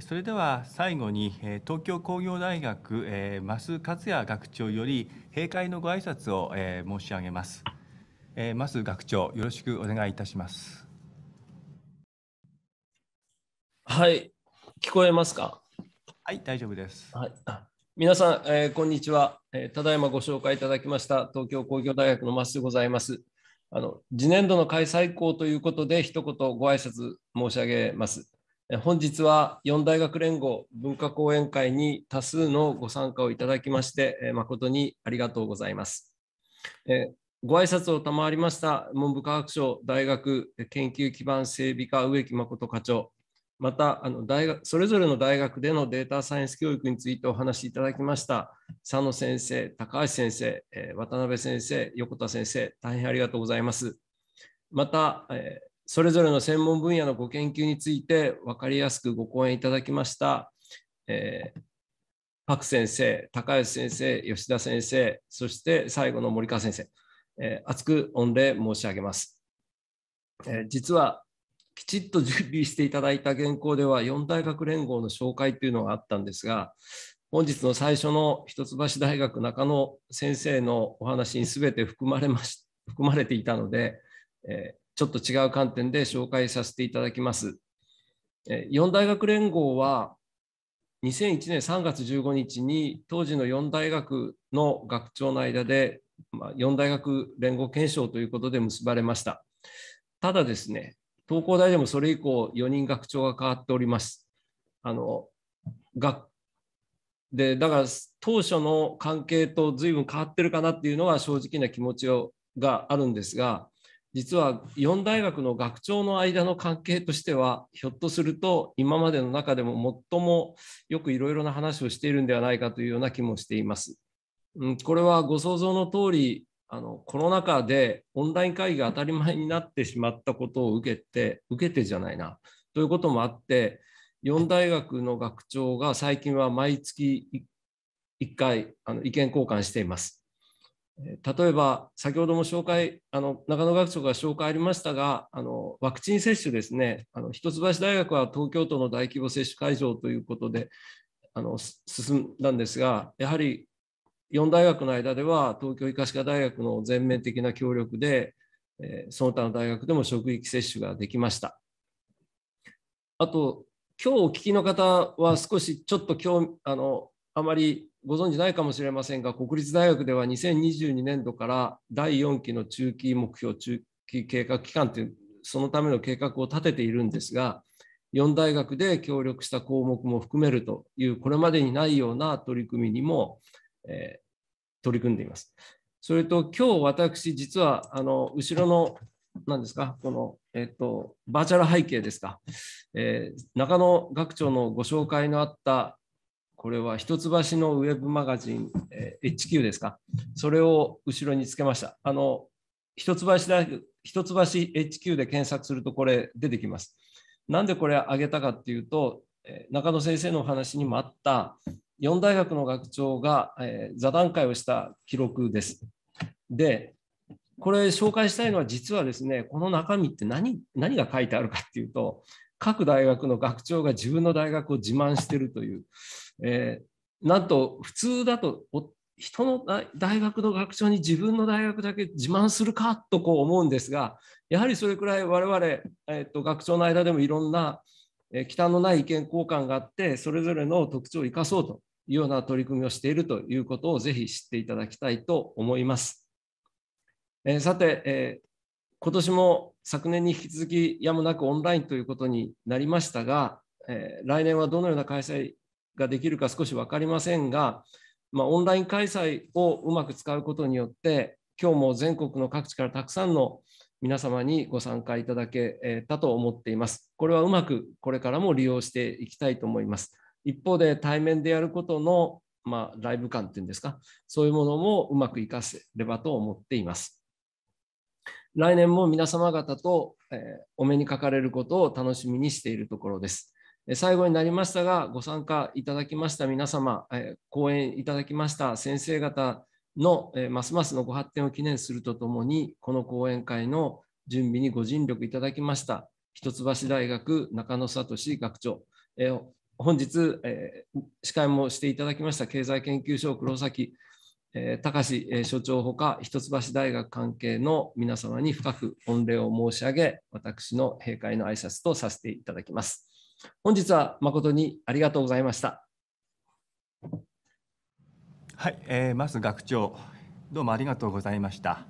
それでは最後に東京工業大学増克也学長より閉会のご挨拶を申し上げます。増学長よろしくお願いいたします。はい、聞こえますか。はい、大丈夫です。はい。皆さん、えー、こんにちは、えー、ただいまご紹介いただきました東京工業大学の増でございます。あの次年度の開催校ということで一言ご挨拶申し上げます。本日は四大学連合文化講演会に多数のご参加をいただきまして誠にありがとうございます。ご挨拶を賜りました文部科学省大学研究基盤整備課植木誠課長、またあの大学それぞれの大学でのデータサイエンス教育についてお話しいただきました佐野先生、高橋先生、渡辺先生、横田先生、大変ありがとうございます。また、えーそれぞれの専門分野のご研究について分かりやすくご講演いただきました、えー、パク先生、高橋先生、吉田先生、そして最後の森川先生、えー、厚く御礼申し上げます。えー、実はきちっと準備していただいた原稿では4大学連合の紹介というのがあったんですが本日の最初の一橋大学中野先生のお話に全て含まれまし含まれていたので、えー、ちょっと違う観点で紹介させていただきます。四大学連合は2001年3月15日に当時の四大学の学長の間で四大学連合憲章ということで結ばれました。ただですね、東工大でもそれ以降4人学長が変わっております。あの学でだから当初の関係と随分変わってるかなっていうのは正直な気持ちがあるんですが実は4大学の学長の間の関係としてはひょっとすると今までの中でも最もよくいろいろな話をしているんではないかというような気もしています。うん、これはご想像の通りあのコロナ禍でオンライン会議が当たり前になってしまったことを受けて受けてじゃないなということもあって4大学の学長が最近は毎月1回あの意見交換しています。例えば先ほども紹介あの中野学長から紹介ありましたがあのワクチン接種ですねあの一橋大学は東京都の大規模接種会場ということであの進んだんですがやはり4大学の間では東京医科歯科大学の全面的な協力で、えその他の大学でも職域接種ができました。あと今日お聞きの方は少しちょっと興味、あのあまりご存じないかもしれませんが、国立大学では2022年度から第4期の中期目標、中期計画期間という、そのための計画を立てているんですが、4大学で協力した項目も含めるという、これまでにないような取り組みにも、えー、取り組んでいます。それと、今日私、実はあの後ろの何ですか、この、えっと、バーチャル背景ですか、えー、中野学長のご紹介のあったこれは一橋のウェブマガジン、えー、HQ ですか、それを後ろにつけました。あの一橋大学一橋 HQ で検索するとこれ出てきます。なんでこれ上げたかっていうと、え中野先生のお話にもあった4大学の学長が、え座談会をした記録です。で、これ紹介したいのは実はですね、この中身って何何が書いてあるかっていうと、各大学の学長が自分の大学を自慢してるという、えー、なんと普通だと人の大学の学長に自分の大学だけ自慢するかとこう思うんですがやはりそれくらい我々、えー、と学長の間でもいろんな、えー、忌憚のない意見交換があってそれぞれの特徴を生かそうというような取り組みをしているということをぜひ知っていただきたいと思います。えー、さて、えー今年も昨年に引き続きやむなくオンラインということになりましたが、えー、来年はどのような開催ができるか少し分かりませんが、まあ、オンライン開催をうまく使うことによって今日も全国の各地からたくさんの皆様にご参加いただけたと思っています。これはうまくこれからも利用していきたいと思います。一方で対面でやることの、まあ、ライブ感っていうんですか、そういうものもうまく活かせればと思っています。来年も皆様方と、お目にかかれることを楽しみにしているところです。最後になりましたが、ご参加いただきました皆様、講演いただきました先生方のますますのご発展を記念するとともに、この講演会の準備にご尽力いただきました、一橋大学中野聡学長、本日、司会もしていただきました経済研究所黒崎えー、高橋、えー、所長ほか一橋大学関係の皆様に深く御礼を申し上げ私の閉会の挨拶とさせていただきます本日は誠にありがとうございましたはい、えー、まず学長どうもありがとうございました